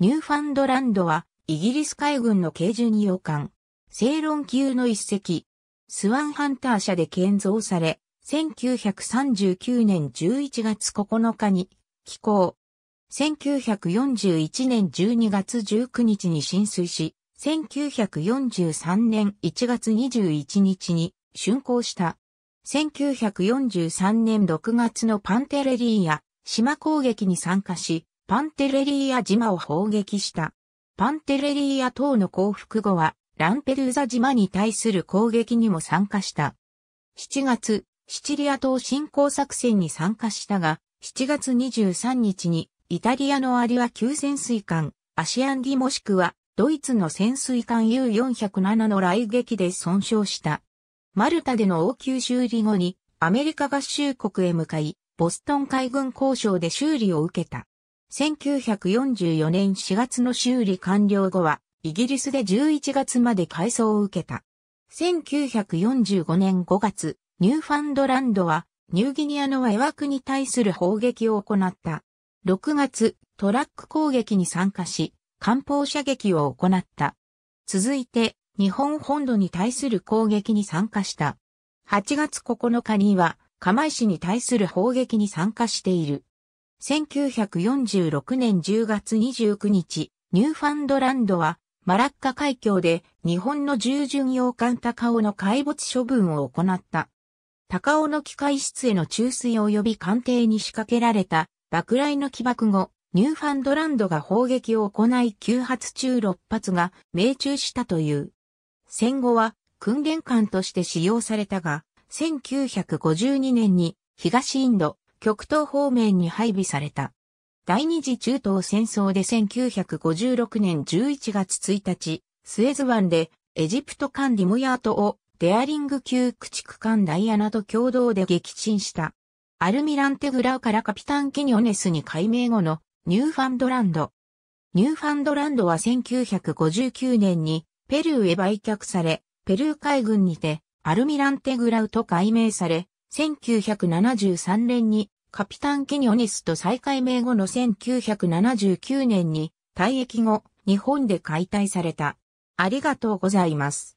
ニューファンドランドは、イギリス海軍の軽巡洋艦、セイロン級の一隻、スワンハンター社で建造され、1939年11月9日に寄港。1941年12月19日に浸水し、1943年1月21日に竣工した。1943年6月のパンテレリーや島攻撃に参加し、パンテレリーア島を砲撃した。パンテレリーア島の降伏後は、ランペルーザ島に対する攻撃にも参加した。7月、シチリア島侵攻作戦に参加したが、7月23日に、イタリアのアリア級潜水艦、アシアンディもしくは、ドイツの潜水艦 U407 の雷撃で損傷した。マルタでの応急修理後に、アメリカ合衆国へ向かい、ボストン海軍交渉で修理を受けた。1944年4月の修理完了後は、イギリスで11月まで改装を受けた。1945年5月、ニューファンドランドは、ニューギニアの和枠に対する砲撃を行った。6月、トラック攻撃に参加し、艦砲射撃を行った。続いて、日本本土に対する攻撃に参加した。8月9日には、釜石に対する砲撃に参加している。1946年10月29日、ニューファンドランドは、マラッカ海峡で日本の従順洋艦高尾の海没処分を行った。高尾の機械室への注水及び艦艇に仕掛けられた爆雷の起爆後、ニューファンドランドが砲撃を行い9発中6発が命中したという。戦後は訓練艦として使用されたが、1952年に東インド極東方面に配備された。第二次中東戦争で1956年11月1日、スエズ湾でエジプト艦ディモヤートをデアリング級駆逐艦ダイアナと共同で撃沈した。アルミランテグラウからカピタンキニオネスに改名後のニューファンドランド。ニューファンドランドは1959年にペルーへ売却され、ペルー海軍にてアルミランテグラウと改名され、1973年にカピタン・キニオニスと再改名後の1979年に退役後、日本で解体された。ありがとうございます。